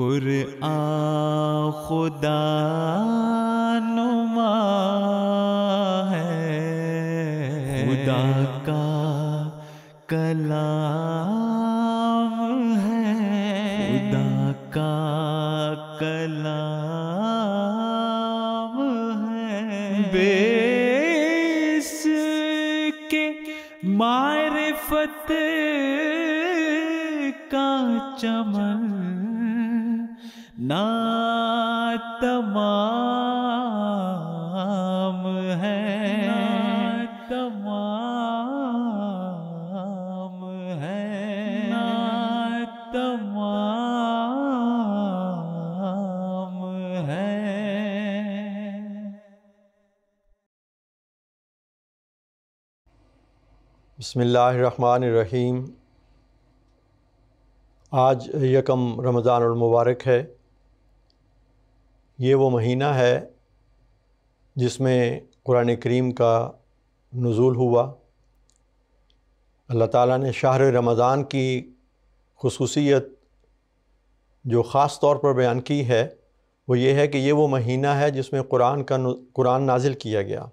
कुर आ खुदा नुमा है खुदा का कलाम है खुदा का कलाम है बेस के मारफत का चमक बसमीम आज यकम रमज़ान मुबारक है ये वो महीना है जिसमें कुरान करीम का नज़ुल हुआ अल्लाह ताला ने शाहर रमज़ान की खसूसियत जो ख़ास तौर पर बयान की है वो ये है कि ये वो महीना है जिसमें कुरान का कुरान नाजिल किया गया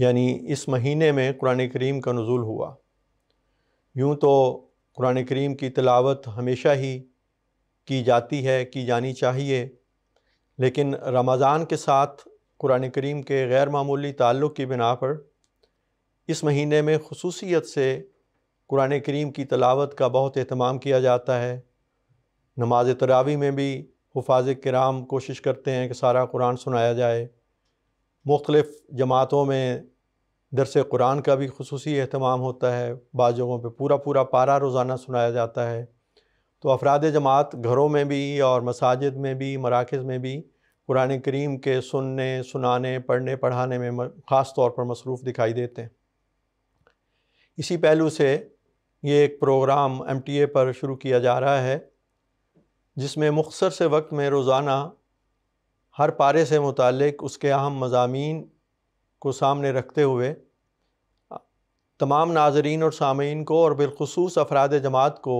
यानी इस महीने में कुरान करीम का नज़ुल हुआ यूँ तो कुरान करीम की तलावत हमेशा ही की जाती है की जानी चाहिए लेकिन रमज़ान के साथ कुरान करीम के गैर मामूली ताल्लुक़ की बिना पर इस महीने में खसूसियत से कुरान करीम की तलावत का बहुत अहतमाम किया जाता है नमाज तरावी में भी हफाज कराम कोशिश करते हैं कि सारा कुरान सुनाया जाए मुख्तलफ़ जमातों में दरस कुरान का भी खसूसी अहतमाम होता है बाद जगहों पर पूरा पूरा पारा रोज़ाना सुनाया जाता है तो अफराद जमात घरों में भी और मसाजिद में भी मराकज़ में भी कुरान करीम के सुनने सुनाने पढ़ने पढ़ाने में ख़ास तौर पर मसरूफ़ दिखाई देते हैं इसी पहलू से ये एक प्रोग्राम एम टी ए पर शुरू किया जा रहा है जिसमें मुख्तर से वक्त में रोज़ाना हर पारे से मुतक़ उसके अहम मजामी को सामने रखते हुए तमाम नाजरीन और सामीन को और बिलखसूस अफराद जमात को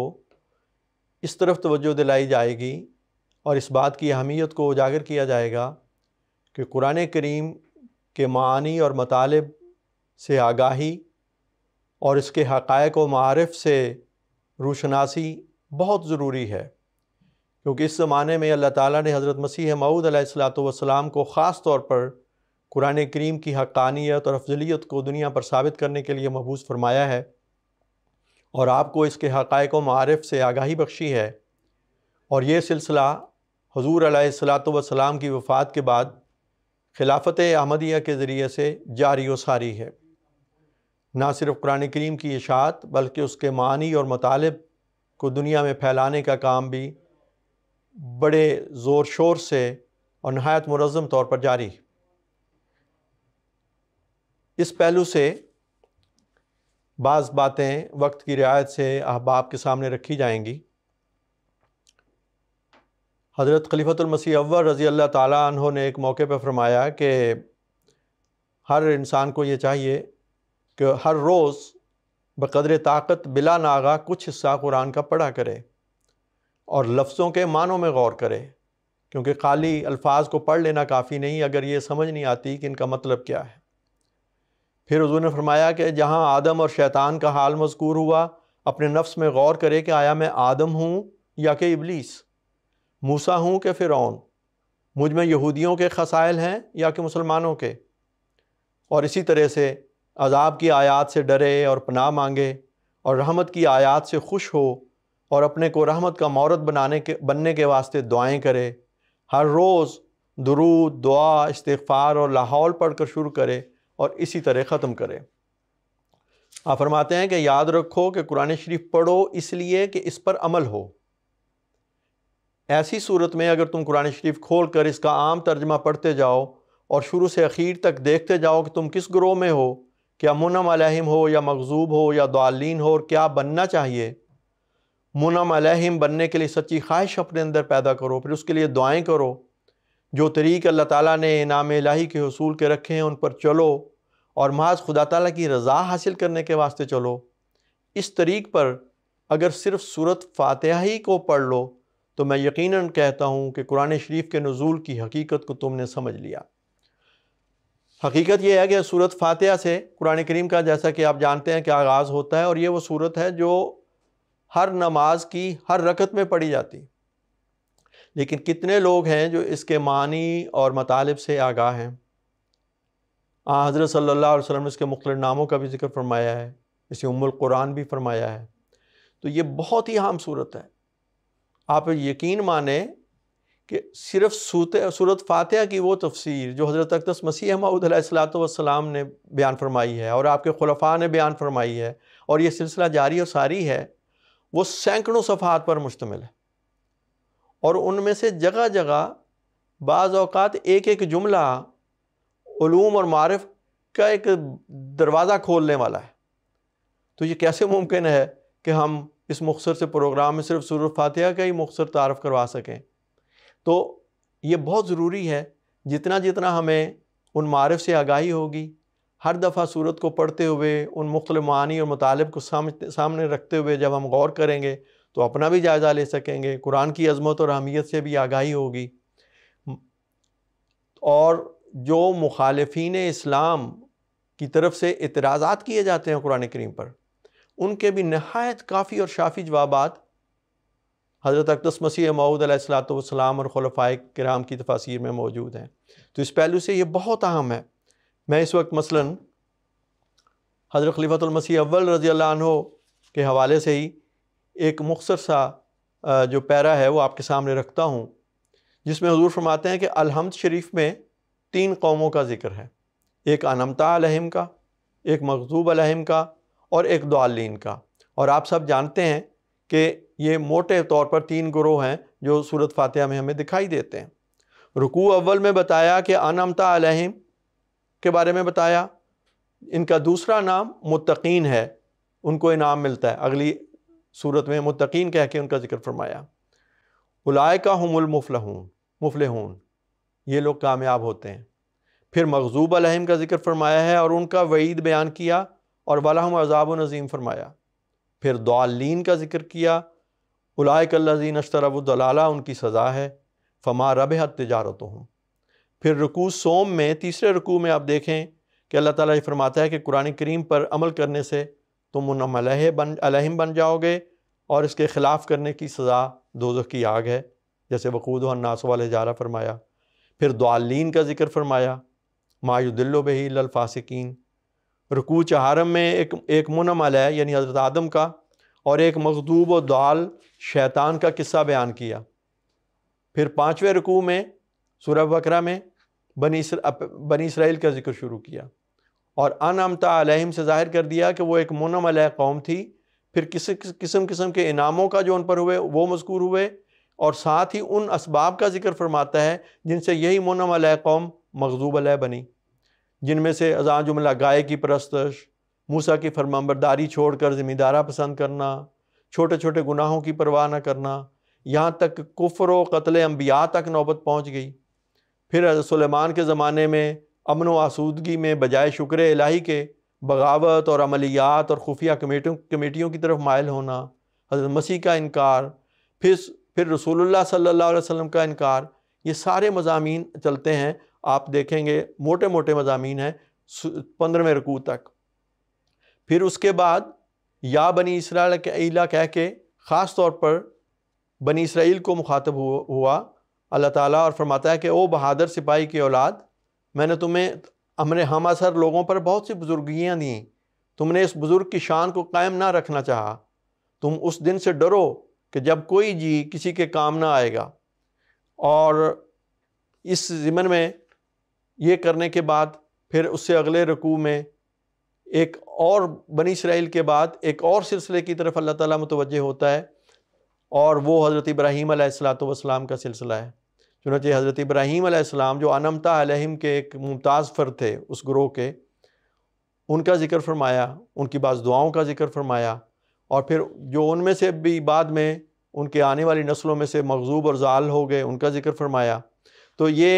इस तरफ तवज्जो दिलाई जाएगी और इस बात की अहमियत को उजागर किया जाएगा कि कुरान करीम के मानी और मतालब से आगाही और इसके हक़ व मारफ़ से रूशनासी बहुत ज़रूरी है क्योंकि इस ज़माने में अल्लाह ताला ने हज़रत मसीह मऊद सलाम को ख़ास तौर पर कुरान करीम की हक्कानियत और अफजलियत को दुनिया पर साबित करने के लिए महबूज फरमाया है और आपको इसके हक़ व मारफ़ से आगाही बख्शी है और ये सिलसिला हजूर सलाम की वफ़ात के बाद खिलाफत अहमदिया के ज़रिए से जारी व सारी है ना सिर्फ कुरान करीम की इशात बल्कि उसके मानी और मतालब को दुनिया में फैलाने का काम भी बड़े ज़ोर शोर से और नहायत मनज़म तौर पर जारी इस पहलू से बाज़ बातें वक्त की रियायत से अहबाब के सामने रखी जाएंगी हज़रत खलीफतमसी अव्वल रज़ी अल्लाह ताली ने एक मौके पर फरमाया कि हर इंसान को ये चाहिए कि हर रोज़ बकदर ताकत बिला नागा कुछ हिस्सा कुरान का पढ़ा करे और लफ्ज़ों के मानों में गौर करें क्योंकि खाली अल्फाज को पढ़ लेना काफ़ी नहीं अगर ये समझ नहीं आती कि इनका मतलब क्या है फिर हजू ने फरमाया कि जहाँ आदम और शैतान का हाल मजकूर हुआ अपने नफ्स में गौर करे कि आया मैं आदम हूँ या कि इबलीस मूसा हूँ कि ओन मुझ में यहूदियों के खसाइल हैं या कि मुसलमानों के और इसी तरह से अजाब की आयात से डरे और पनाह मांगे और रहमत की आयात से खुश हो और अपने को रहमत का मौरत बनाने के बनने के वास्ते दुआएं करे हर रोज़ दुरूद दुआ इस्तफ़ार और लाहौल पढ़ कर शुरू करे और इसी तरह ख़त्म करे आप फरमाते हैं कि याद रखो कि कुरान शरीफ पढ़ो इसलिए कि इस पर अमल हो ऐसी सूरत में अगर तुम कुरान शरीफ खोल कर इसका आम तर्जमा पढ़ते जाओ और शुरू से अखीर तक देखते जाओ कि तुम किस ग्रोह में हो क्या मुनम अलहम हो या मकजूब हो या दालीन हो और क्या बनना चाहिए मुनम अलहिम बनने के लिए सच्ची ख्वाहिश अपने अंदर पैदा करो फिर उसके लिए दुआएँ करो जो तरीक़ अल्लाह ताली ने इनाम लाही के हसूल के रखे हैं उन पर चलो और महाज खुदा तला की रज़ा हासिल करने के वास्ते चलो इस तरीक़ पर अगर सिर्फ सूरत फ़ातह ही को पढ़ लो तो मैं यकीन कहता हूँ कि कुरान शरीफ के नज़ूल की हकीकत को तुमने समझ लिया हकीकत यह है कि सूरत फ़ातह से कुरान करीम का जैसा कि आप जानते हैं कि आगाज़ होता है और ये वो सूरत है जो हर नमाज की हर रकत में पढ़ी जाती लेकिन कितने लोग हैं जो इसके मानी और मतालब से आगाह हैं हज़रत सल्लल्लाहु अलैहि वसल्लम ने इसके मुख्तर नामों का भी जिक्र फरमाया है इसे उम्मुल कुरान भी फरमाया है तो ये बहुत ही आम सूरत है आप यकीन माने कि सिर्फ सूत सूरत फातह की वो तफसीर जो हज़रत अकदस मसीह महूद ने बयान फरमाई है और आपके खुलफा ने बयान फरमाई है और ये सिलसिला जारी और सारी है वो सैकड़ों सफ़ात पर मुश्तम है और उनमें से जगह जगह बाज़ अवत एक एक जुमला ूम और मारफ का एक दरवाज़ा खोलने वाला है तो ये कैसे मुमकिन है कि हम इस मुखसर से प्रोग्राम में सिर्फ सूर फातिहा का ही मुखसर तारफ़ करवा सकें तो ये बहुत ज़रूरी है जितना जितना हमें उन मारफ से आगाही होगी हर दफ़ा सूरत को पढ़ते हुए उन मुख्त मानी और मुतालब को सामने सामने रखते हुए जब हम गौर करेंगे तो अपना भी जायज़ा ले सकेंगे कुरान की अजमत और अहमियत से भी आगाही होगी और जो मुखालफन इस्लाम की तरफ से इतराज़ा किए जाते हैं कुरान करीम पर उनके भी नहायत काफ़ी और शाफी जवाब हज़रत अकदस मसीह मऊदलाम और खलफ़ाय कराम की तफासिर में मौजूद हैं तो इस पहलू से ये बहुत अहम है मैं इस वक्त मसलन हज़रत मसीह अव्वल रज़ी अल्लाह के हवाले से ही एक मुख्तर सा जो पैरा है वो आपके सामने रखता हूँ जिसमें हजूर फरमाते हैं कि अलहमद शरीफ में तीन कौमों का ज़िक्र है एक अनमता अलहम का एक मखजूब अलहम का और एक दोन का और आप सब जानते हैं कि ये मोटे तौर पर तीन ग्रोह हैं जो सूरत फातिहा में हमें दिखाई देते हैं रुकू अव्वल में बताया कि अनमता अलहम के बारे में बताया इनका दूसरा नाम मुतकीन है उनको इनाम मिलता है अगली सूरत में मुतकीन कह के उनका जिक्र फरमाया उलाय का हमलमफलहून मुफलहून ये लोग कामयाब होते हैं फिर मकजूब अलहम का जिक्र फरमाया है और उनका वईद बयान किया और वालम अजाब नज़ीम फरमाया फिर दुआलिन का जिक्र किया उलायकल्लाजीन अशतरबुदलाला उनकी सज़ा है फमा रब तजारत हूँ फिर रुकू सोम में तीसरे रुकू में आप देखें कि अल्लाह ताला ये फरमाता है कि कुरान करीम पर अमल करने से तुम उन अलह बन अलहम बन जाओगे और इसके ख़िलाफ़ करने की सज़ा दोजख की आग है जैसे वकूद नास वाले जारा फरमाया फिर दुआलिन का जिक्र फरमाया मायुदिल्लो बही ललफासिकीन रकू चहारम में एक एक मुनम अलह यानी हज़रत आदम का और एक मखदूब व दाल शैतान का किस्सा बयान किया फिर पाँचवें रकू में सूरह बकरा में बनी बनी इसराइल का जिक्र शुरू किया और अन अमता अलहिम से जाहिर कर दिया कि वो एक मुनम कौम थी फिर किसी किस्म किस्म के इनामों का जो उन पर हुए वो मजकूर हुए और साथ ही उन इसबाब का जिक्र फरमाता है जिनसे यही मुनम कौम मखजूब अलह बनी जिनमें से अजान जुमला गाय की परस्तश मूसा की फरमाबरदारी छोड़ कर ज़िम्मेदारा पसंद करना छोटे छोटे गुनाहों की परवाह न करना यहाँ तक कुफर व कत्ल अम्बिया तक नौबत पहुँच गई फिर सुलेमान के ज़माने में अमन व आसूदगी में बजाय शुक्र इलाही के बगावत और अमलियात और खुफिया कमेटियों कमेटियों की तरफ मायल होना हजरत मसीह का इनकार फिर फिर रसूलुल्लाह सल्लल्लाहु अलैहि वसल्लम का इनकार ये सारे मजामी चलते हैं आप देखेंगे मोटे मोटे मजामी हैं पंद्रहवें रकू तक फिर उसके बाद या बनी इसराइल कह के ख़ास तौर पर बनी इसराइल को मुखातब हुआ अल्लाह ताला और फरमाता है कि ओ बहादुर सिपाही की औलाद मैंने तुम्हें हमने हम असर लोगों पर बहुत सी बुज़ुर्गियाँ दी तुमने इस बुज़ुर्ग की शान को कायम ना रखना चाहा तुम उस दिन से डरो कि जब कोई जी किसी के काम ना आएगा और इस ज़िमन में ये करने के बाद फिर उससे अगले रकू में एक और बनी इसराइल के बाद एक और सिलसिले की तरफ अल्लाह ताला मुतवजह होता है और वो हज़रत इब्राहीम सलात का सिलसिला है चुनाच हज़रत इब्राहीम आसमाम जो अनमता अलहम के एक मुमताज़ फ़र थे उस ग्रोह के उनका ज़िक्र फरमाया उनकी बाज़ दुआओं का ज़िक्र फरमाया और फिर जो उनमें से भी बाद में उनके आने वाली नस्लों में से मकजूब और जाल हो गए उनका ज़िक्र फरमाया तो ये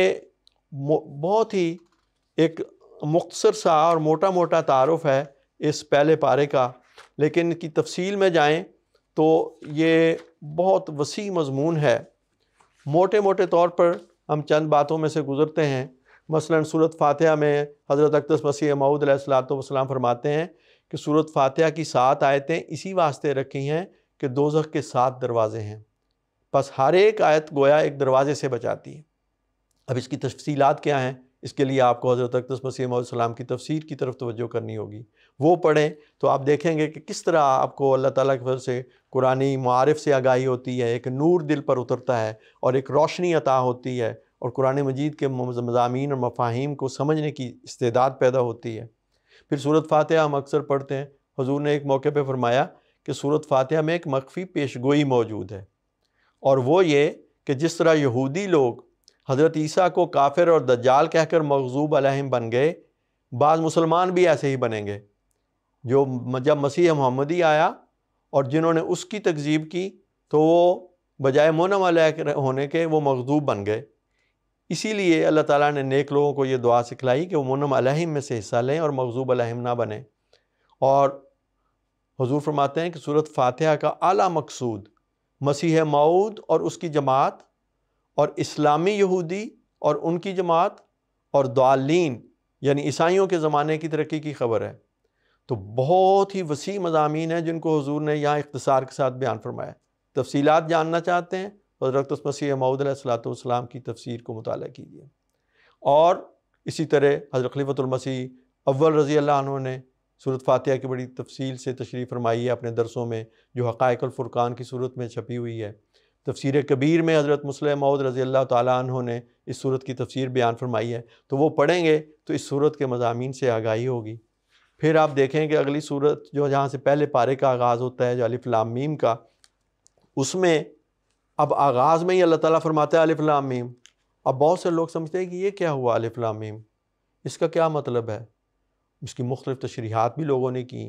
बहुत ही एक मुख्तर सा और मोटा मोटा तारफ़ है इस पहले पारे का लेकिन इनकी तफसील में जाएँ तो ये बहुत वसी मजमून है मोटे मोटे तौर पर हम चंद बातों में से गुज़रते हैं मसलन सूरत फातह में हज़रत अक्तस मसीह सलाम फरमाते हैं कि सूरत फातह की सात आयतें इसी वास्ते रखी हैं कि दोजख के सात दरवाज़े हैं बस हर एक आयत गोया एक दरवाज़े से बचाती है अब इसकी तफसीलत क्या हैं इसके लिए आपको हज़रत अकदस मसीम की तफसीर की तरफ तोज्जो करनी होगी वो पढ़ें तो आप देखेंगे कि किस तरह आपको अल्लाह ताला की से कुरानी मारफ़ से आगाही होती है एक नूर दिल पर उतरता है और एक रोशनी अता होती है और कुरान मजीद के मजामी और मफाहिम को समझने की इस्तेदाद पैदा होती है फिर सूरत फातह हम अक्सर पढ़ते हैं हजूर ने एक मौके पर फरमाया कि सूरत फातह में एक मख्फी पेशगोई मौजूद है और वो ये कि जिस तरह यहूदी लोग हज़रत ईसा को काफिर और दज्जाल कहकर मकजूब अलहम बन गए बाद मुसलमान भी ऐसे ही बनेंगे जो जब मसीह मोहम्मदी आया और जिन्होंने उसकी तकजीब की तो वो बजाय मोनम होने के वो मकजूब बन गए इसीलिए अल्लाह ताला ने नेक लोगों को ये दुआ सिखलाई कि वो मोनम अलहम में से हिस्सा लें और मकजूब अलहम ना बने और हजूर फरमाते हैं कि सूरत फातह का आला मकसूद मसीह मऊद और उसकी जमात और इस्लामी यहूदी और उनकी जमात और दालीन यानी ईसाइयों के ज़माने की तरक्की की खबर है तो बहुत ही वसी मजामी हैं जिनको हजूर ने यहाँ इकतसार के साथ बयान फरमाया तफसीत जानना चाहते हैं हज़रत मसीह महूदलाम की तफसीर को मुताल कीजिए और इसी तरह हज़रत खलीफतमसीह अव्वल रज़ी अल्लाह ने सूरत फातह की बड़ी तफसील से तशरी फरमाई है अपने दरसों में जो हक़ाक़लफ़ुरक़ान की सूरत में छपी हुई है तो तफसीर कबीर में हज़रत मुसलम मऊद रज़ी अल्लाह तह ने इस सूरत की तफसीर बयान फरमाई है तो वो पढ़ेंगे तो इस सूरत के मजामी से आगाही होगी फिर आप देखें कि अगली सूरत जो जहाँ से पहले पारे का आगाज़ होता है जो अलिफ का उसमें अब आगाज़ में ही अल्लाह ताली फरमाता है अलिफ अब बहुत से लोग समझते हैं कि ये क्या हुआ अलिफ इसका क्या मतलब है इसकी मुख्तलिफ़ तशरीहत भी लोगों ने की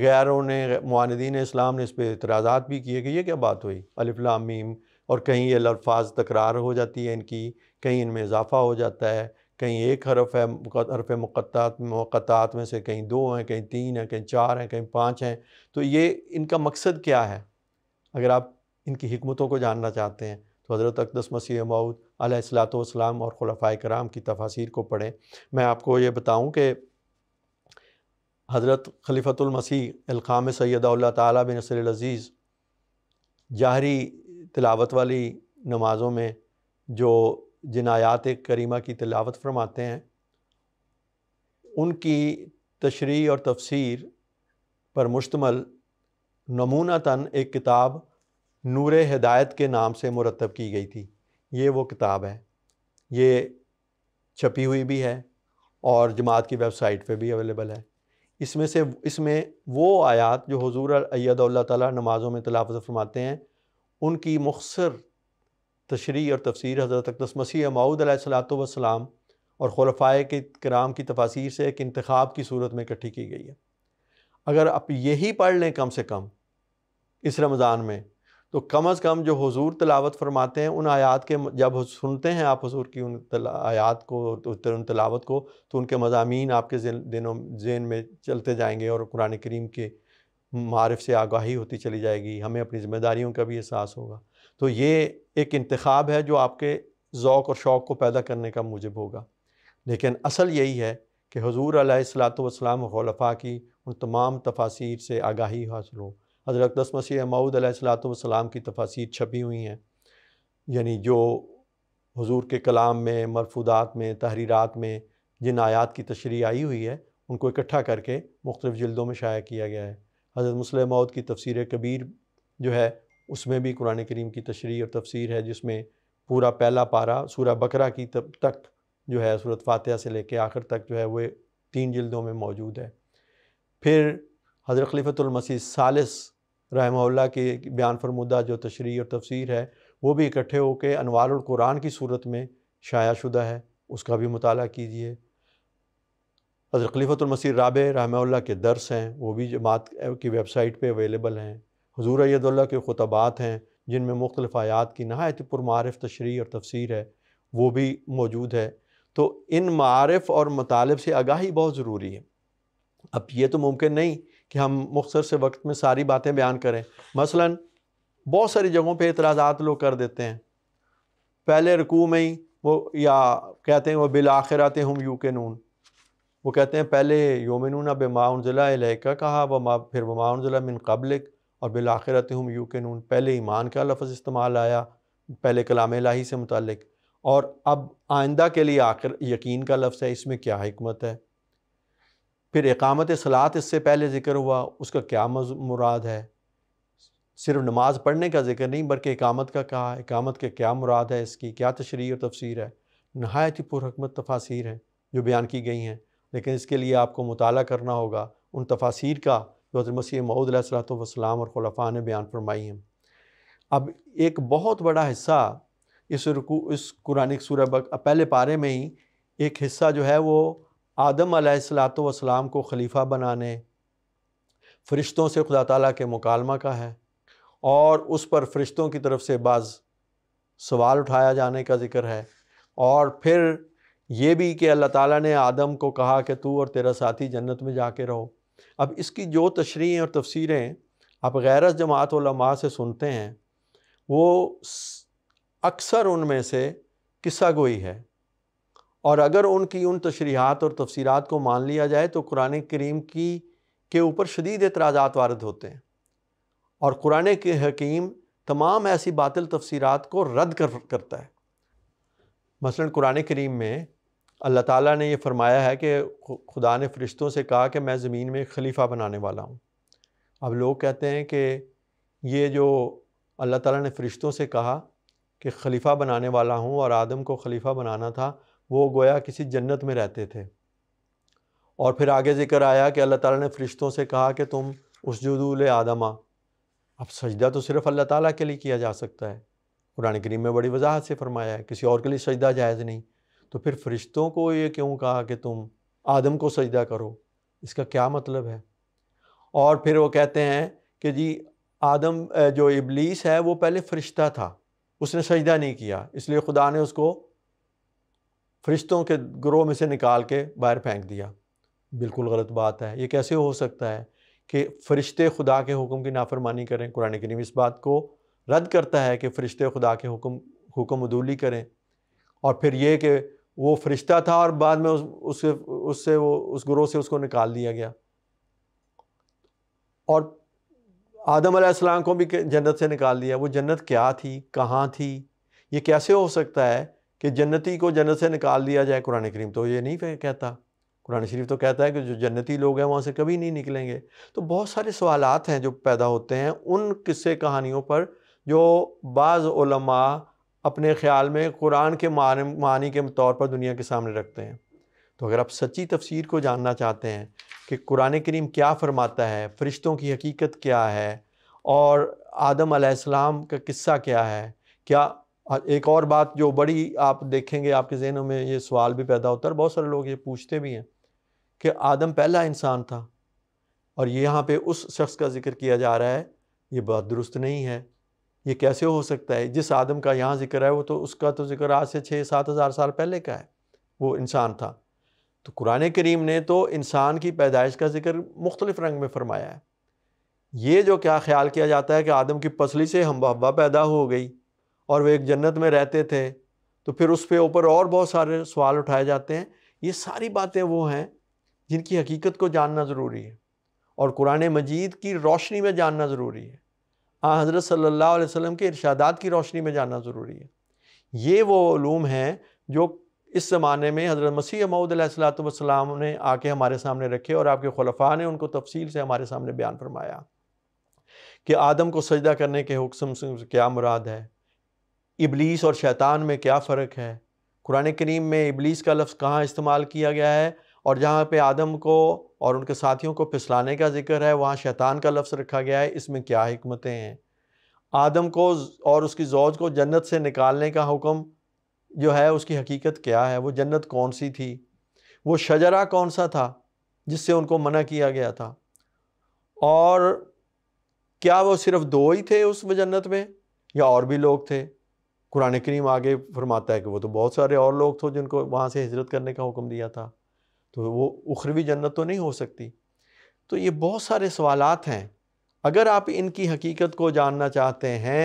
गैरों ने मानदीन इस्लाम ने इस पर इतराज़ा भी किए कि ये क्या बात हुई अलिफ्लाम और कहीं ये अल्फाज तकरार हो जाती है इनकी कहीं इनमें इजाफ़ा हो जाता है कहीं एक हरफ है हरफ मुक़ात मक़ात में से कहीं दो हैं कहीं तीन हैं कहीं चार हैं कहीं पाँच हैं तो ये इनका मकसद क्या है अगर आप इनकी हमतों को जानना चाहते हैं तो हज़रत अकदस मसीह मऊद अलैहिस्सलातु और ख़ुलफ़ा कराम की तफासिर को पढ़ें मैं आपको ये बताऊँ कि हज़रत खलीफ़तुलमसीह अलखाम सैदा ताली बिन अज़ीज़ जाहरी तिलावत वाली नमाज़ों में जो जिनायात करीमा की तिलावत फरमाते हैं उनकी तशरी और तफसीर पर मुश्तमल नमूना तन एक किताब नूर हदायत के नाम से मुरतब की गई थी ये वो किताब है ये छपी हुई भी है और जमात की वेबसाइट पे भी अवेलेबल है इसमें से इसमें वो आयात जो हजूर अय्यद ताली नमाज़ों में तलाफ़ फरमाते हैं उनकी मुखसर तशरी और तफसर हज़रत अकदस मसीह माऊद सलाम और खलफाए के कराम की तफासिर से एक इंतखब की सूरत में इकट्ठी की गई है अगर आप यही पढ़ लें कम से कम इस रमज़ान में तो कम अज़ कम जो हजूर तलावत फरमाते हैं उन आयात के जब सुनते हैं आप हजूर की उन आयात को तो उन तलावत को तो उनके मजामी आपके दिनों जेन में चलते जाएंगे और कुरान करीम के मारफ से आगाही होती चली जाएगी हमें अपनी ज़िम्मेदारियों का भी एहसास होगा तो ये एक इंतखब है जो आपके ओक़ और शौक़ को पैदा करने का मूजब होगा लेकिन असल यही है कि हजूर सलात वसलाम खलफा की उन तमाम तफासिर से आगाही हासिल हो हज़रत दस मसीह मऊद सलाम की तफासिर छपी हुई हैं यानी जो हजूर के कलाम में मरफूदात में तहरीरात में जिन आयात की तशरी आई हुई है उनको इकट्ठा करके मुख्तलिफ़ जल्दों में शाया किया गया है हज़रत मुसल मऊद की तफसर कबीर जो है उसमें भी कुरान करीम की तशरी और तफसीर है जिसमें पूरा पहला पारा सूरा बकरा की तब तक जो है सूरत फातह से लेकर आखिर तक जो है वह तीन जल्दों में मौजूद है फिर हज़रत खलीफ़तमसी सालिस रहमल्ला की बयान फरमुदा जो तशरी और तफसीर है वो भी इकट्ठे होकर अनवार कुरान की सूरत में शाया शुदा है उसका भी मुताल कीजिए हज़रत खलीफ़तमसीर राब रहमल्ला के दर्स हैं वो भी जमात की वेबसाइट पर अवेलेबल हैं हजूर अयदुल्ला के खुतबात हैं जिनमें मुख्तलिफ आयात की नहायत पुरमारफ़ तशरी और तफसीर है वो भी मौजूद है तो इन मारफ़ और मतालब से आगाही बहुत ज़रूरी है अब ये तो मुमकिन नहीं कि हम मुख्तर से वक्त में सारी बातें बयान करें मसलन बहुत सारी जगहों पे एतराज़ात लोग कर देते हैं पहले रकू में ही वो या कहते हैं वह बिल आखिरत हम यू के नून वो कहते हैं पहले योम नून अब माउन ज़िला का कहा व मा फिर व माउन ज़िला मिन कबलिक और बिल आखिरत हम यू के नून पहले ईमान का लफ्ज़ इस्तेमाल आया पहले कलाम लाही से मुतल और अब आइंदा के लिए आखिर यकीन का लफ्ज़ है इसमें क्या हमत है फिर एकामत सलात इससे पहले ज़िक्र हुआ उसका क्या मुराद है सिर्फ नमाज पढ़ने का जिक्र नहीं बल्कि एकामत का कहा एकामत के क्या मुराद है इसकी क्या तशरी और तफसीर है नहायत ही पुरहकमत तफासिर हैं जो बयान की गई हैं लेकिन इसके लिए आपको मताल करना होगा उन तफासिर का जो मसीह मऊद वसलाम और खलफा ने बयान फरमाई हैं अब एक बहुत बड़ा हिस्सा इस रुकू इस कुरानिक सूरह पहले पारे में ही एक हिस्सा जो है वो आदम सलाम को खलीफा बनाने फ़रिश्तों से खुदा ताला के मुकालमा का है और उस पर फ़रिश्तों की तरफ से बाज़ सवाल उठाया जाने का ज़िक्र है और फिर ये भी कि अल्लाह ताला ने आदम को कहा कि तू और तेरा साथी जन्नत में जाके रहो अब इसकी जो तशरी और तफसीरें आप गैर जमात लमा से सुनते हैं वो अक्सर उनमें से किस्सा गोई है और अगर उनकी उन तशरीहत और तफसीरत को मान लिया जाए तो कुरान करीम की के ऊपर शदीद एतराज़ात वारद होते हैं और कुरान के हकीम तमाम ऐसी बातिल तफसीरत को रद्द कर करता है मसलन कुरान करीम में अल्लाह ताला ने यह फरमाया है कि खुदा ने फ़रिश्तों से कहा कि मैं ज़मीन में खलीफ़ा बनाने वाला हूँ अब लोग कहते हैं कि ये जो अल्लाह ताला ने फ़रिश्तों से कहा कि खलीफ़ा बनाने वाला हूँ और आदम को खलीफ़ा बनाना था वो गोया किसी जन्नत में रहते थे और फिर आगे जिक्र आया कि अल्लाह ताला ने फ़रिश्तों से कहा कि तुम उस जदूल आदमा अब सजदा तो सिर्फ़ अल्लाह ताला के लिए किया जा सकता है कुरान करीम में बड़ी वजाहत से फरमाया है किसी और के लिए सजदा जायज़ नहीं तो फिर फ़रिश्तों को ये क्यों कहा कि तुम आदम को सजदा करो इसका क्या मतलब है और फिर वो कहते हैं कि जी आदम जो इबलीस है वो पहले फ़रिश्ता था उसने सजदा नहीं किया इसलिए खुदा ने उसको फरिश्तों के ग्रोह में से निकाल के बाहर फेंक दिया बिल्कुल गलत बात है ये कैसे हो सकता है कि फ़रिश्ते खुदा के हुक्म की नाफरमानी करें कुरान करीम इस बात को रद्द करता है कि फ़रिश्ते खुदा के हुक्म हुक्म उदूली करें और फिर ये कि वो फरिश्ता था और बाद में उस उससे वो उस ग्रोह से उसको निकाल दिया गया और आदम आसमाम को भी जन्नत से निकाल दिया वो जन्नत क्या थी कहाँ थी ये कैसे हो सकता है कि जन्नती को जन्नत से निकाल दिया जाए कुरान करीम तो ये नहीं कहता कुरान शरीफ तो कहता है कि जो जन्नती लोग हैं वहाँ से कभी नहीं निकलेंगे तो बहुत सारे सवाल हैं जो पैदा होते हैं उन किस्से कहानियों पर जो बाज़ अपने ख्याल में कुरान के मानी के तौर पर दुनिया के सामने रखते हैं तो अगर आप सच्ची तफसीर को जानना चाहते हैं कि कुरान करीम क्या फ़रमाता है फ़रिश्तों की हकीकत क्या है और आदम का किस्सा क्या है क्या एक और बात जो बड़ी आप देखेंगे आपके जहनों में ये सवाल भी पैदा होता है बहुत सारे लोग ये पूछते भी हैं कि आदम पहला इंसान था और ये यहाँ पे उस शख्स का जिक्र किया जा रहा है ये बात दुरुस्त नहीं है ये कैसे हो सकता है जिस आदम का यहाँ जिक्र है वो तो उसका तो जिक्र आज से छः सात हज़ार साल पहले का है वो इंसान था तो कुरान करीम ने तो इंसान की पैदाइश का जिक्र मुख्तलिफ रंग में फरमाया है ये जो क्या ख्याल किया जाता है कि आदम की पसली से हम हवा पैदा हो गई और वे एक जन्नत में रहते थे तो फिर उस पर ऊपर और बहुत सारे सवाल उठाए जाते हैं ये सारी बातें वो हैं जिनकी हकीकत को जानना ज़रूरी है और कुरान मजीद की रोशनी में जानना ज़रूरी है आ हाँ, हज़रत सल्ला वसम के इर्शादात की रोशनी में जानना ज़रूरी है ये वो ूम हैं जो इस ज़माने में हज़रत मसीह सलाम ने आके हमारे सामने रखे और आपके खलफा ने उनको तफसील से हमारे सामने बयान फरमाया कि आदम को सजदा करने के हुक्म से क्या मुराद है इबलीस और शैतान में क्या फ़र्क है कुरान करीम में इबलीस का लफ्ज़ कहाँ इस्तेमाल किया गया है और जहाँ पे आदम को और उनके साथियों को फिसलाने का जिक्र है वहाँ शैतान का लफ्ज़ रखा गया है इसमें क्या हमतें हैं आदम को और उसकी जौज को जन्नत से निकालने का हुक्म जो है उसकी हकीकत क्या है वो जन्नत कौन सी थी वो शजरा कौन सा था जिससे उनको मना किया गया था और क्या वो सिर्फ़ दो ही थे उस जन्नत में या और भी लोग थे कुरान करीम आगे फरमाता है कि वो तो बहुत सारे और लोग थे जिनको वहाँ से हिजरत करने का हुक्म दिया था तो वो उखरवी जन्नत तो नहीं हो सकती तो ये बहुत सारे सवालत हैं अगर आप इनकी हकीकत को जानना चाहते हैं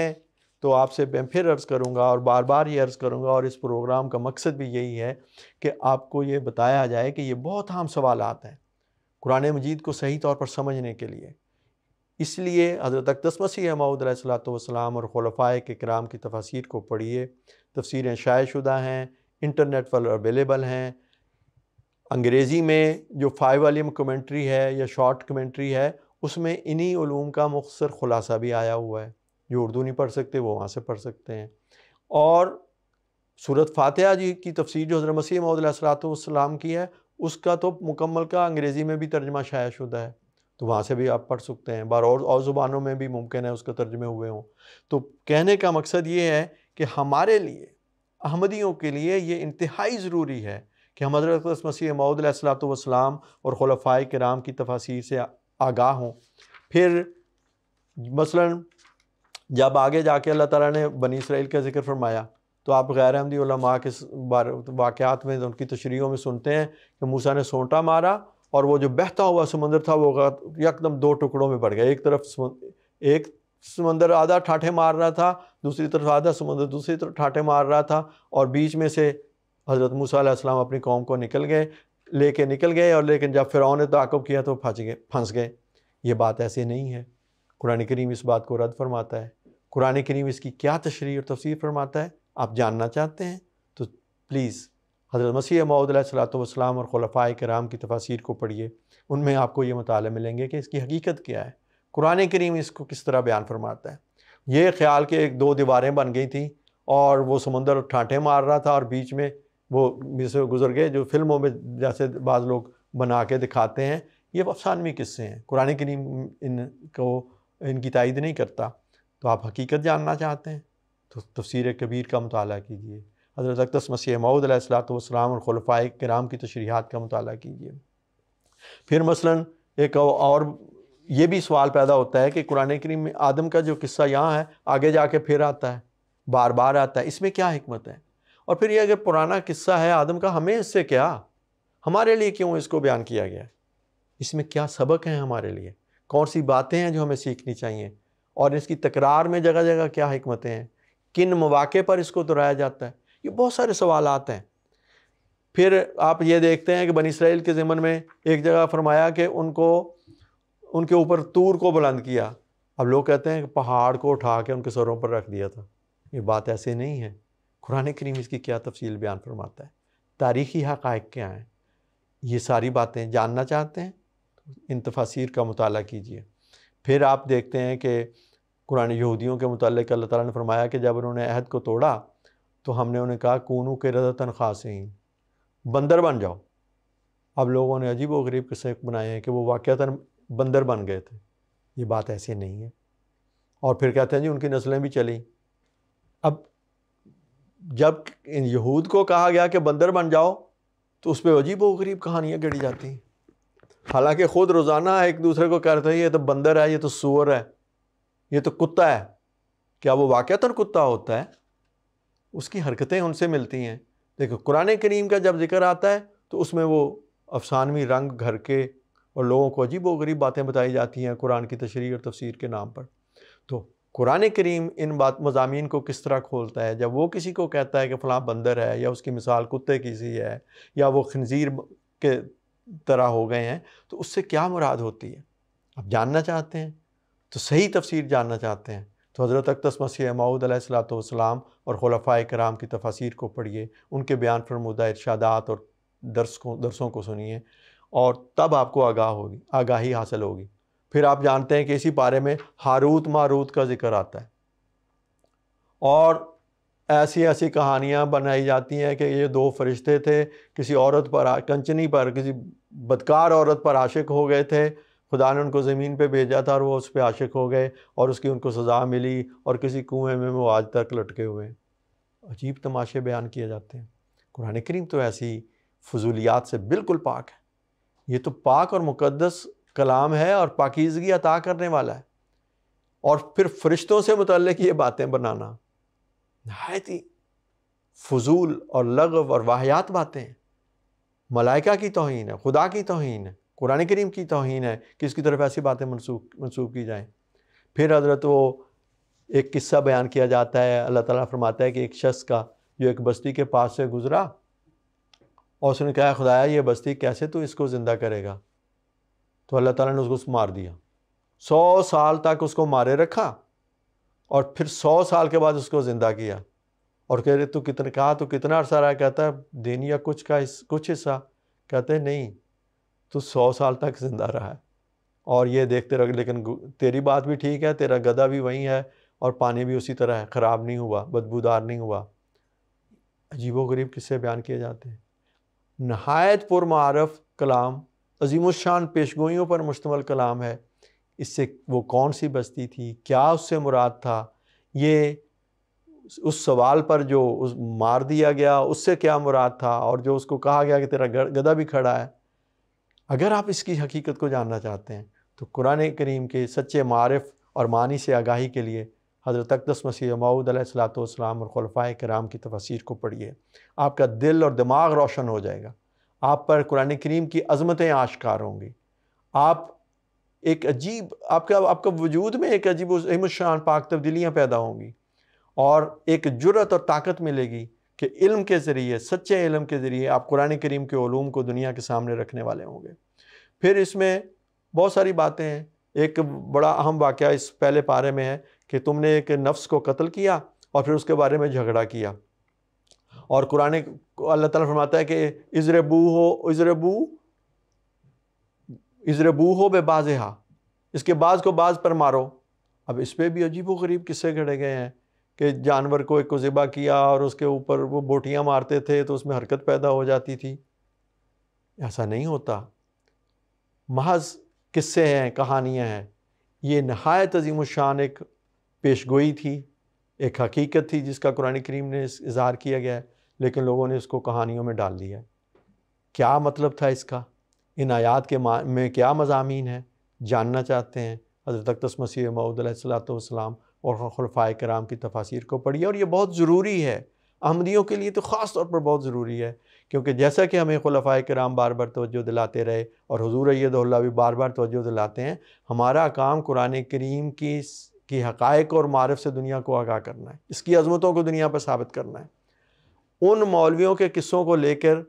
तो आपसे मैं फिर अर्ज़ करूँगा और बार बार ये अर्ज़ करूँगा और इस प्रोग्राम का मकसद भी यही है कि आपको ये बताया जाए कि ये बहुत आम सवालत हैं कुरान मजीद को सही तौर पर समझने के लिए इसलिए हज़रत अकदस मसीह सलाम और खलफ़ाए के कराम की तफसर को पढ़िए तफसीरें शायशुदा हैं इंटरनेट पर अवेलेबल हैं अंग्रेज़ी में जो फाइव वालीम कमेंट्री है या शॉर्ट कमेंट्री है उसमें इन्हीं का मुखसर ख़ुलासा भी आया हुआ है जो उर्दू नहीं पढ़ सकते वो वहाँ से पढ़ सकते हैं और सूरत फातह जी की तफसीर जो हज़रत मसीह सलाम की है उसका तो मुकम्मल का अंग्रेज़ी में भी तर्जमा शाया शुदा है तो वहाँ से भी आप पढ़ सकते हैं बार और और ज़ुबानों में भी मुमकिन है उसके तर्जमे हुए हों तो कहने का मकसद ये है कि हमारे लिए अहमदियों के लिए ये इंतहाई ज़रूरी है कि हम हज़रत मसीह वसलाम और के कराम की तफासिर से आगाह हों फिर मसलन जब आगे जाके अल्लाह ताला ने बनी इसराइल का जिक्र फरमाया तो आप गैर अहमदी के वाक़ात में उनकी तशरीहों में सुनते हैं कि मूसा ने सोंटा मारा और वो जो बहता हुआ समंदर था वो यकदम दो टुकड़ों में बढ़ गया एक तरफ एक समंदर आधा ठाठे मार रहा था दूसरी तरफ आधा समंदर दूसरी तरफ ठाठे मार रहा था और बीच में से हज़रत मूसा अलैहिस्सलाम अपनी कौम को निकल गए लेके निकल गए और लेकिन जब फिर ने ताकब किया तो फंस गए फंस गए ये बात ऐसे नहीं है कुरान करीम इस बात को रद्द फरमाता है कुरान करीम इसकी क्या तशरी और तफसीर फरमाता है आप जानना चाहते हैं तो प्लीज़ हज़रत मसीह मौदलाम और ख़लफ़ा कराम की तफासिर को पढ़िए उनमें आपको ये मताल मिलेंगे कि इसकी हकीकत क्या है कुरान करीम इसको किस तरह बयान फरमाता है ये ख्याल के एक दो दीवारें बन गई थी और वो समंदर ठाठे मार रहा था और बीच में वो जैसे गुजर गए जो फिल्मों में जैसे बाज़ लोग बना के दिखाते हैं ये अफसानवी किस्से हैं कुरान करीम इनको इनकी तायद नहीं करता तो आप हकीकत जानना चाहते हैं तो तफसर कबीर का मताल कीजिए हज़रत अकदस मसीह मऊदलाम और खलफा कराम की तशरीहत का मताल कीजिए फिर मसलन एक और ये भी सवाल पैदा होता है कि कुरान करीम में आदम का जो किस्सा यहाँ है आगे जाके फिर आता है बार बार आता है इसमें क्या हमत है और फिर ये अगर पुराना किस्सा है आदम का हमें इससे क्या हमारे लिए क्यों इसको बयान किया गया इसमें क्या सबक हैं हमारे लिए कौन सी बातें हैं जो हमें सीखनी चाहिए और इसकी तकरार में जगह जगह क्या हमतें हैं किन मौाक़े पर इसको दोहराया जाता है ये बहुत सारे सवाल आते हैं फिर आप ये देखते हैं कि बन इसराइल के ज़िमन में एक जगह फरमाया कि उनको उनके ऊपर तूर को बुलंद किया अब लोग कहते हैं कि पहाड़ को उठा के उनके सरों पर रख दिया था ये बात ऐसे नहीं है कुरान करीम इसकी क्या तफसील बयान फरमाता है तारीखी हक़ क्या हैं ये सारी बातें जानना चाहते हैं इन तफासिर का मताल कीजिए फिर आप देखते हैं कि कुरान यहूदियों के मतलब अल्लाह ताला ने फरमाया कि जब उन्होंने अहद को तोड़ा तो हमने उन्हें कहा कूनू के रजा तनख्वाह से ही बंदर बन जाओ अब लोगों ने अजीब व गरीब किस्से बनाए हैं कि वो वाक़ता बंदर बन गए थे ये बात ऐसी नहीं है और फिर कहते हैं जी उनकी नस्लें भी चली अब जब इन यहूद को कहा गया कि बंदर बन जाओ तो उस पर अजीब व गरीब कहानियाँ गढ़ी जाती हैं हालांकि ख़ुद रोज़ाना एक दूसरे को कहते हैं ये तो बंदर है ये तो सूअर है ये तो कुत्ता है क्या वो वाक़ता कुत्ता होता है उसकी हरकतें उनसे मिलती हैं देखो कुरान करीम का जब जिक्र आता है तो उसमें वो अफसानवी रंग घर के और लोगों को अजीब वरीब बातें बताई जाती हैं कुरान की तशरी और तफसीर के नाम पर तो कुरान करीम इन बात मजामी को किस तरह खोलता है जब वो किसी को कहता है कि फ़लाँ बंदर है या उसकी मिसाल कुत्ते की सी है या वो खनजीर के तरह हो गए हैं तो उससे क्या मुराद होती है आप जानना चाहते हैं तो सही तफसीर जानना चाहते हैं तो हज़रत अकदस मसीह मऊदलाम और खलफ़ा कराम की तफासिर को पढ़िए उनके बयान फरमुदा इर्शादात और दर्स को दरसों को सुनिए और तब आपको आगाह होगी आगाही हासिल होगी फिर आप जानते हैं कि इसी बारे में हारूत मारूत का जिक्र आता है और ऐसी ऐसी कहानियाँ बनाई जाती हैं कि ये दो फरिश्ते थे किसी औरत पर कंचनी पर किसी बदकार औरत पर आशिक हो गए थे खुदा ने उनको ज़मीन पे भेजा था और वो उस पर आशिक हो गए और उसकी उनको सज़ा मिली और किसी कुएं में वो आज तक लटके हुए हैं अजीब तमाशे बयान किए जाते हैं कुरान करीम तो ऐसी फजूलियात से बिल्कुल पाक है ये तो पाक और मुकदस कलाम है और पाकिजगी अता करने वाला है और फिर फरिश्तों से मुतलक ये बातें बनाना नहायत ही फजूल और लगव और वाहियात बातें मलाइका की तोहन है खुदा की तोहन है कुरान करीम की तोहन है कि इसकी तरफ ऐसी बातें मनसूख मनसूख की जाएँ फिर हजरत वो एक किस्सा बयान किया जाता है अल्लाह ताला फरमाता है कि एक शख्स का जो एक बस्ती के पास से गुज़रा और उसने कहा खुदाया ये बस्ती कैसे तू इसको ज़िंदा करेगा तो अल्लाह ताला ने उसको मार दिया सौ साल तक उसको मारे रखा और फिर सौ साल के बाद उसको ज़िंदा किया और कह रहे तू कितने कहा तो कितना अरसा रहा कहता है दिन या कुछ का इस, कुछ हिस्सा कहते नहीं तो सौ साल तक ज़िंदा रहा है और ये देखते रह लेकिन तेरी बात भी ठीक है तेरा गदा भी वहीं है और पानी भी उसी तरह है ख़राब नहीं हुआ बदबूदार नहीं हुआ अजीबो गरीब किस्से बयान किए जाते हैं नहायत पुरमारफ कलाम अजीम शान पेशगोइयों पर मुश्तमल कलाम है इससे वो कौन सी बस्ती थी क्या उससे मुराद था ये उस सवाल पर जो उस मार दिया गया उससे क्या मुराद था और जो उसको कहा गया कि तेरा गदा भी खड़ा है अगर आप इसकी हकीकत को जानना चाहते हैं तो कुरान करीम के सच्चे मारफ़ और मानी से आगाही के लिए हज़रत अकदस मसीह सलातम और खलफ़ा कराम की तफसीर को पढ़िए आपका दिल और दिमाग रोशन हो जाएगा आप पर कुरान करीम की अजमतें आश्कार होंगी आप एक अजीब आपका आपका वजूद में एक अजीब शान पाक तब्दीलियाँ पैदा होंगी और एक जुरत और ताकत मिलेगी कि इल्म के ज़रिए सच्चे इल्म के ज़रिए आप कुरान करीम के ूम को दुनिया के सामने रखने वाले होंगे फिर इसमें बहुत सारी बातें हैं एक बड़ा अहम वाक़ इस पहले पारे में है कि तुमने एक नफ्स को कत्ल किया और फिर उसके बारे में झगड़ा किया और कुरान अल्लाह ताला फरमाता है कि इजरबू हो इजरबू इजरबू हो बेबाज हा इसके बाज को बाज पर मारो अब इस पर भी अजीब व गरीब किस्से गढ़े गए हैं कि जानवर को एक को ज़िबा किया और उसके ऊपर वो बोटियाँ मारते थे तो उसमें हरकत पैदा हो जाती थी ऐसा नहीं होता महज किस्से हैं कहानियाँ हैं ये नहायत अजीम शान एक पेश गोई थी एक हकीकत थी जिसका कुरान करीम ने इजहार किया गया है लेकिन लोगों ने इसको कहानियों में डाल दिया क्या मतलब था इसका इन आयात के में क्या मजामी हैं जानना चाहते हैं हज़रत मसीह मऊदलाम और खलफा कराम की तफासिर को पढ़िए और ये बहुत ज़रूरी है अहमदियों के लिए तो ख़ास तौर पर बहुत ज़रूरी है क्योंकि जैसा कि हमें खलफा कराम बार बार तोज्जो दिलाते रहे और हजूर अयदुल्ला भी बार बार तोज्जो दिलाते हैं हमारा काम कुरान करीम की की हक़ और मारफ से दुनिया को आगाह करना है इसकी अजमतों को दुनिया पर साबित करना है उन मौलवियों के किस्सों को लेकर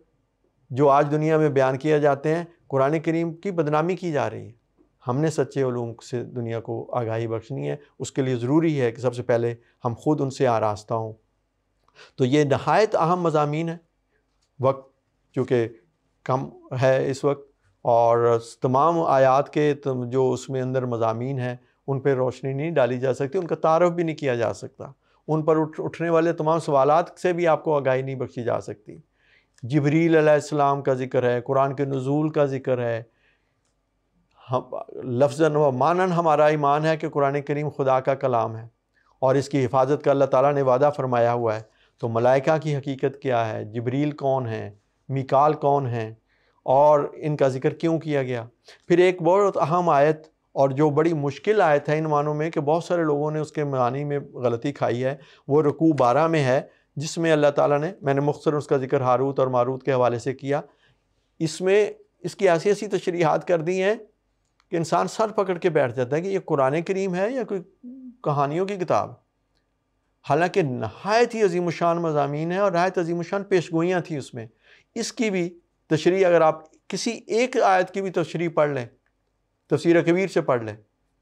जो आज दुनिया में बयान किए जाते हैं कुरान करीम की बदनामी की जा रही है हमने सच्चे ूम से दुनिया को आगाही बख्शनी है उसके लिए ज़रूरी है कि सबसे पहले हम ख़ुद उनसे आरास्ता हों तो ये नहायत अहम मजामी है वक्त चूँकि कम है इस वक्त और तमाम आयात के जो उसमें अंदर मजामी हैं उन पर रोशनी नहीं डाली जा सकती उनका तारफ़ भी नहीं किया जा सकता उन पर उठ उठने वाले तमाम सवाल से भी आपको आगाही नहीं बख्शी जा सकती जबरील का ज़िक्र है कुरान के नज़ूल का ज़िक्र है हम लफजन व मानन हमारा ईमान है कि कुरान करीम खुदा का कलाम है और इसकी हिफाजत का अल्लाह ताला ने वादा फरमाया हुआ है तो मलाइका की हकीकत क्या है जबरील कौन है मिकाल कौन है और इनका ज़िक्र क्यों किया गया फिर एक बहुत अहम आयत और जो बड़ी मुश्किल आयत है इन मानों में कि बहुत सारे लोगों ने उसके मानी में गलती खाई है वो रकू बारह में है जिसमें अल्लाह ताला ने मैंने मुख्तर उसका जिक्र हारूत और मारूत के हवाले से किया इसमें इसकी ऐसी ऐसी तशरीहत कर दी हैं कि इंसान सर पकड़ के बैठ जाता है कि ये कुरान करीम है या कोई कहानियों की किताब हालांकि नहायत ही अजीम शान मजामी है और नहायत अजीम शान पेश गोइयाँ थी उसमें इसकी भी तशरी अगर आप किसी एक आयत की भी तशरी पढ़ लें तफसर कबीर से पढ़ लें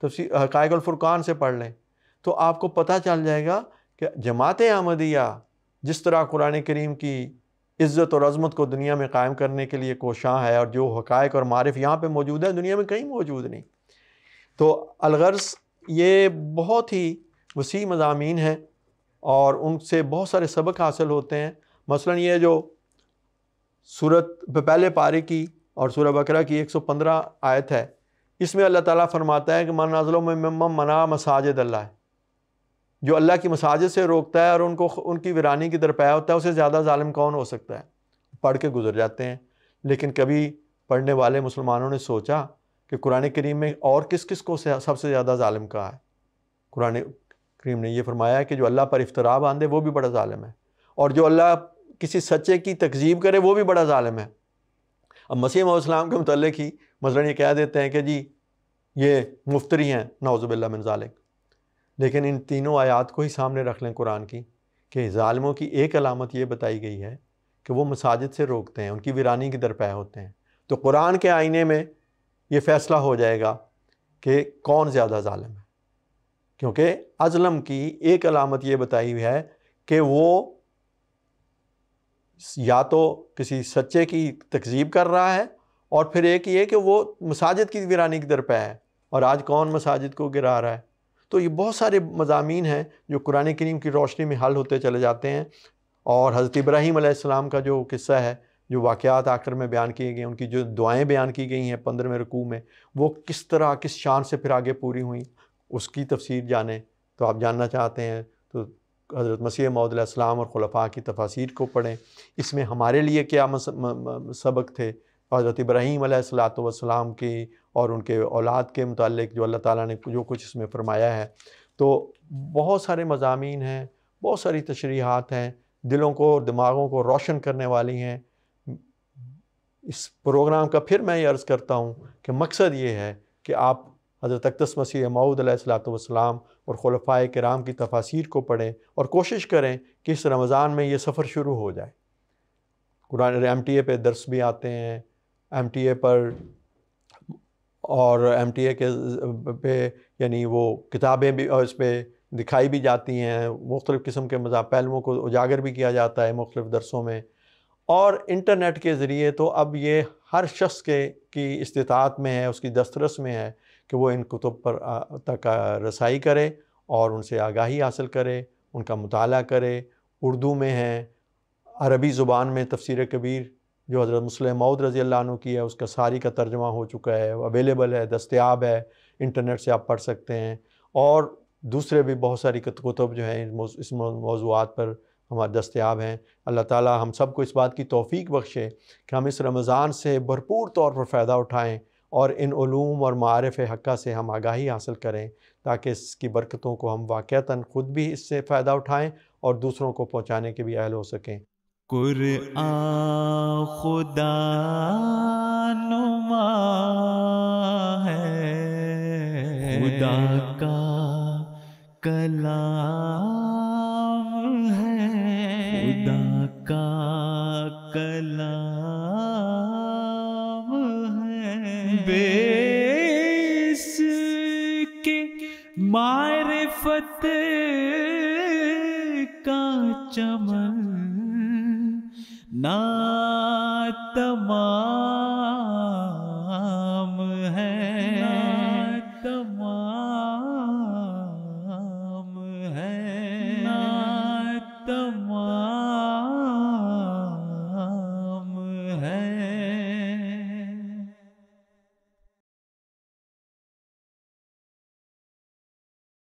तफसर हकायकफुरकान से पढ़ लें तो आपको पता चल जाएगा कि जमात अहमदिया जिस तरह कुरान करीम की इज़्ज़त और अजमत को दुनिया में कायम करने के लिए कोशाँ है और जो हकायक और मारफ यहाँ पर मौजूद है दुनिया में कहीं मौजूद नहीं तो अलगर्स ये बहुत ही वसी मजामी हैं और उनसे बहुत सारे सबक हासिल होते हैं मसलन ये जो सूरत पहले पारे की और सूरह बकरा की 115 आयत है इसमें अल्लाह ताला फरमाता है कि मन नजलों में मना मसाजिद अल्लाह जो अल्लाह की मसाज से रोकता है और उनको उनकी वीरानी की दरपाया होता है उसे ज़्यादा ालिम कौन हो सकता है पढ़ के गुजर जाते हैं लेकिन कभी पढ़ने वाले मुसलमानों ने सोचा कि कुरान करीम में और किस किस को सबसे ज़्यादा ालिम कहा है कुरान करीम ने यह फरमाया कि जो अल्लाह पर इफ्तरा बांधे वो भी बड़ा ालम है और जो अल्लाह किसी सच्चे की तकजीब करे वो भी बड़ा ालम है अब मसीम के मतलब ही मसला ये कह देते हैं कि जी ये मुफ्तरी हैं नाउज़बिल्ला मिनजालिक लेकिन इन तीनों आयात को ही सामने रख लें कुरान की कि ालमों की एक अलामत ये बताई गई है कि वो मसाजिद से रोकते हैं उनकी वीरानी की दरपे होते हैं तो कुरान के आईने में ये फ़ैसला हो जाएगा कि कौन ज़्यादा ालम है क्योंकि अजलम की एक अलामत ये बताई हुई है कि वो या तो किसी सच्चे की तकजीब कर रहा है और फिर एक ये कि वो मसाजिद की वीरानी की दरपे है और आज कौन मसाजिद को गिरा रहा है तो ये बहुत सारे मजामी हैं जो कुरान करीम की रोशनी में हल होते चले जाते हैं और हज़रत इब्राहीम आसमाम का जो किस्सा है जो वाक़ात आखिर में बयान किए गए उनकी जो दुआएँ बयान की गई हैं पंद्रहवें रकू में वो किस तरह किस शान से फिर आगे पूरी हुई उसकी तफसीर जाने तो आप जानना चाहते हैं तो हज़रत मसीह मौदम और ख़ुलफ़ा की तफासिर को पढ़ें इसमें हमारे लिए क्या सबक थे हज़रत इब्राहीम सलाम की और उनके औलाद के मतलब जो अल्लाह ताला ने जो कुछ इसमें फ़रमाया है तो बहुत सारे मजामी हैं बहुत सारी तशरीहत हैं दिलों को और दिमागों को रोशन करने वाली हैं इस प्रोग्राम का फिर मैं ये अर्ज़ करता हूँ कि मकसद ये है कि आप हज़रत अक्तस मसीह सलाम और खलफा कराम की तफासिर को पढ़ें और कोशिश करें कि इस रमज़ान में ये सफ़र शुरू हो जाए कुरान एम टी ए पे दर्स भी आते हैं एम टी ए पर और एम टी ए के पे यानी वो किताबें भी और इस पर दिखाई भी जाती हैं मुख्तलिफ़ किस्म के मज़ा पहलुओं को उजागर भी किया जाता है मुख्तलिफ़ दरसों में और इंटरनेट के ज़रिए तो अब ये हर शख्स के की इस्तात में है उसकी दस्तरस में है कि वो इन कुतुब पर तक रसाई करे और उनसे आगाही हासिल करे उनका मुताला करे उर्दू में है अरबी ज़ुबान में तफसर कबीर जो हज़रत मुसलम मऊद रज़ी अल्लाह की है उसका सारी का तर्जमा हो चुका है अवेलेबल है दस्तियाब है इंटरनेट से आप पढ़ सकते हैं और दूसरे भी बहुत सारी कुतब जो हैं इस मौजूद पर हमारे दस्तियाब हैं अल्लाह ताला हम सबको इस बात की तोफ़ी बख्शे कि हम इस रमज़ान से भरपूर तौर पर फ़ायदा उठाएँ और इन ूम और मारफ़ हक्का से हम आगाही हासिल करें ताकि इसकी बरकतों को हम वाक़ता ख़ुद भी इससे फ़ायदा उठाएँ और दूसरों को पहुँचाने के भी अहल हो सकें कुर खुदा नुमा है खुदा का कलाम है खुदा का कलाम है बेस के फते का चमन नात्मा